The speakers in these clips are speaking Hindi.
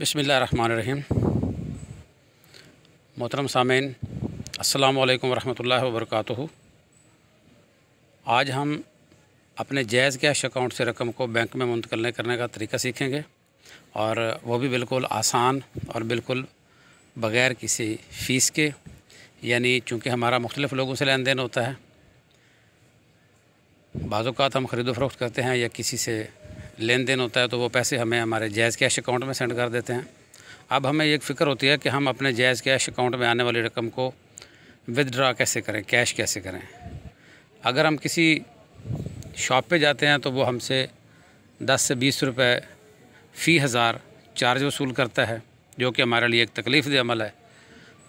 बसमिल मोहतरम सामीन अल्लाम वरम वर्क आज हम अपने जैज़ कैश अकाउंट से रकम को बैंक में मुंतकल करने का तरीका सीखेंगे और वो भी बिल्कुल आसान और बिल्कुल बग़ैर किसी फ़ीस के यानी चूँकि हमारा मुख्तलिफ़ लोगों से लेन देन होता है बाज़ात हम ख़रीदो फरोख्त करते हैं या किसी से लेन देन होता है तो वो पैसे हमें हमारे जैज़ कैश अकाउंट में सेंड कर देते हैं अब हमें एक फ़िक्र होती है कि हम अपने जैज़ कैश अकाउंट में आने वाली रकम को विदड्रा कैसे करें कैश कैसे करें अगर हम किसी शॉप पे जाते हैं तो वो हमसे 10 से 20 रुपए फ़ी हज़ार चार्ज वसूल करता है जो कि हमारे लिए एक तकलीफ़ देमल अमल है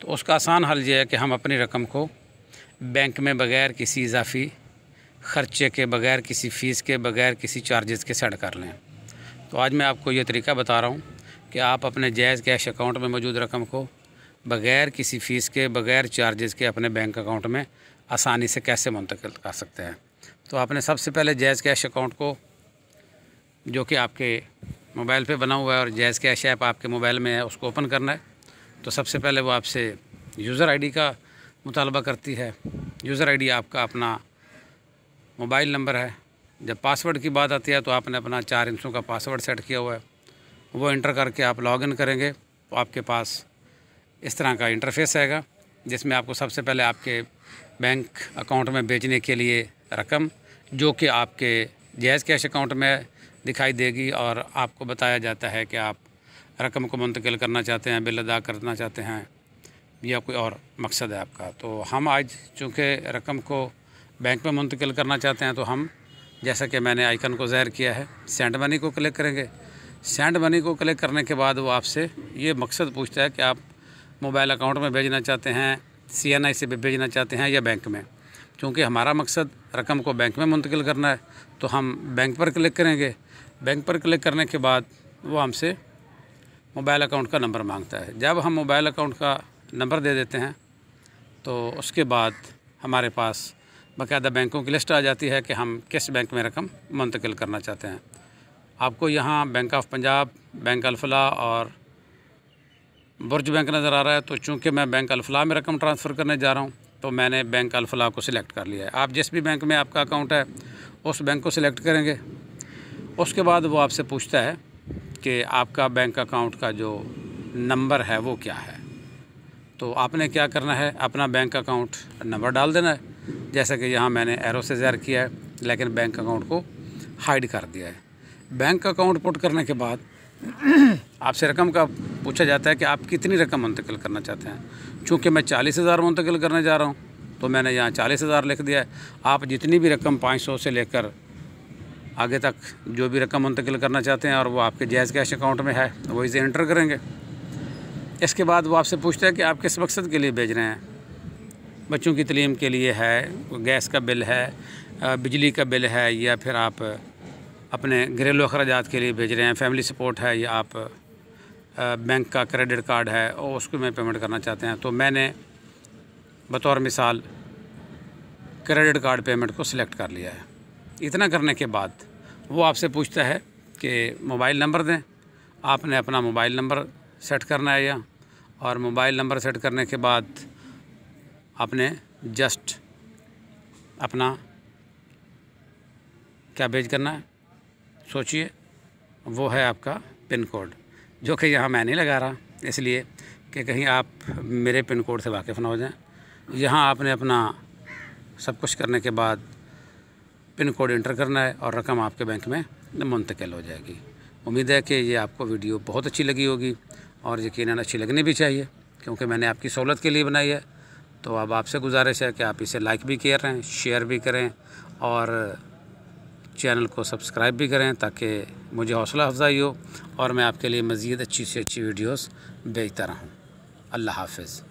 तो उसका आसान हल ये है कि हम अपनी रकम को बैंक में बग़ैर किसी इजाफ़ी खर्चे के बगैर किसी फ़ीस के बगैर किसी चार्जेस के सेट कर लें तो आज मैं आपको ये तरीका बता रहा हूँ कि आप अपने जायज़ कैश अकाउंट में मौजूद रकम को बगैर किसी फ़ीस के बगैर चार्जेस के अपने बैंक अकाउंट में आसानी से कैसे मुंतकिल कर सकते हैं तो आपने सबसे पहले जैज़ कैश अकाउंट को जो कि आपके मोबाइल पे बना हुआ है और जैज़ कैश ऐप आपके मोबाइल में है उसको ओपन करना है तो सबसे पहले वो आपसे यूज़र आईडी का मुतालबा करती है यूज़र आईडी आपका अपना मोबाइल नंबर है जब पासवर्ड की बात आती है तो आपने अपना चार इंचों का पासवर्ड सेट किया हुआ है वो इंटर करके आप लॉगिन करेंगे तो आपके पास इस तरह का इंटरफेस आएगा जिसमें आपको सबसे पहले आपके बैंक अकाउंट में बेचने के लिए रकम जो कि आपके जैज़ कैश अकाउंट में दिखाई देगी और आपको बताया जाता है कि आप रकम को मुंतकिल करना चाहते हैं बिल अदा करना चाहते हैं या कोई और मकसद है आपका तो हम आज चूँकि रकम को बैंक में मुंतकिल करना चाहते हैं तो हम जैसा कि मैंने आइकन को ज़ाहिर किया है सेंड मनी को क्लिक करेंगे सेंड मनी को क्लिक करने के बाद वो आपसे ये मकसद पूछता है कि आप मोबाइल अकाउंट में भेजना चाहते हैं सी एन आई से भी भेजना चाहते हैं या बैंक में क्योंकि हमारा मकसद रकम को बैंक में मुंतकिल करना है तो हम बैंक पर क्लिक करेंगे बैंक पर क्लिक करने के बाद वो हमसे मोबाइल अकाउंट का नंबर मांगता है जब हम मोबाइल अकाउंट का नंबर दे देते हैं तो उसके बाद हमारे पास बाकायदा बैंकों की लिस्ट आ जाती है कि हम किस बैंक में रकम मुंतकिल करना चाहते हैं आपको यहाँ bank of Punjab bank Alfalah और बुर्ज बैंक नज़र आ रहा है तो चूँकि मैं बैंक अलफला में रकम ट्रांसफ़र करने जा रहा हूँ तो मैंने बैंक अलफला को सिलेक्ट कर लिया है आप जिस भी बैंक में आपका अकाउंट है उस बैंक को सिलेक्ट करेंगे उसके बाद वो आपसे पूछता है कि आपका बैंक अकाउंट का जो नंबर है वो क्या है तो आपने क्या करना है अपना बैंक अकाउंट नंबर डाल देना है जैसा कि यहाँ मैंने एरो से जैर किया है लेकिन बैंक अकाउंट को हाइड कर दिया है बैंक अकाउंट पुट करने के बाद आपसे रकम का पूछा जाता है कि आप कितनी रकम मुंतकिल करना चाहते हैं चूँकि मैं चालीस हज़ार मुंतकिल करने जा रहा हूँ तो मैंने यहाँ चालीस हज़ार लिख दिया है आप जितनी भी रकम पाँच सौ से लेकर आगे तक जो भी रकम मुंतकिल करना चाहते हैं और वो आपके जायज़ कैश अकाउंट में है वही से इंटर करेंगे इसके बाद वो आपसे पूछता है कि आप किस मकसद के लिए भेज रहे हैं बच्चों की तलीम के लिए है गैस का बिल है बिजली का बिल है या फिर आप अपने घरेलू अखराज के लिए भेज रहे हैं फैमिली सपोर्ट है या आप बैंक का क्रेडिट कार्ड है और उसको मैं पेमेंट करना चाहते हैं तो मैंने बतौर मिसाल क्रेडिट कार्ड पेमेंट को सिलेक्ट कर लिया है इतना करने के बाद वो आपसे पूछता है कि मोबाइल नंबर दें आपने अपना मोबाइल नंबर सेट करना है या और मोबाइल नंबर सेट करने के बाद आपने जस्ट अपना क्या भेज करना है सोचिए वो है आपका पिन कोड जो कि यहाँ मैं नहीं लगा रहा इसलिए कि कहीं आप मेरे पिन कोड से वाकिफ़ ना हो जाएं यहाँ आपने अपना सब कुछ करने के बाद पिन कोड इंटर करना है और रकम आपके बैंक में मुंतकिल हो जाएगी उम्मीद है कि ये आपको वीडियो बहुत अच्छी लगी होगी और यकीन अच्छी लगनी भी चाहिए क्योंकि मैंने आपकी सहूलत के लिए बनाई है तो अब आपसे गुजारिश है कि आप इसे लाइक भी कर रहे हैं शेयर भी करें और चैनल को सब्सक्राइब भी करें ताकि मुझे हौसला अफजाई हो और मैं आपके लिए मज़ीद अच्छी से अच्छी वीडियोस भेजता रहूँ अल्लाह हाफिज़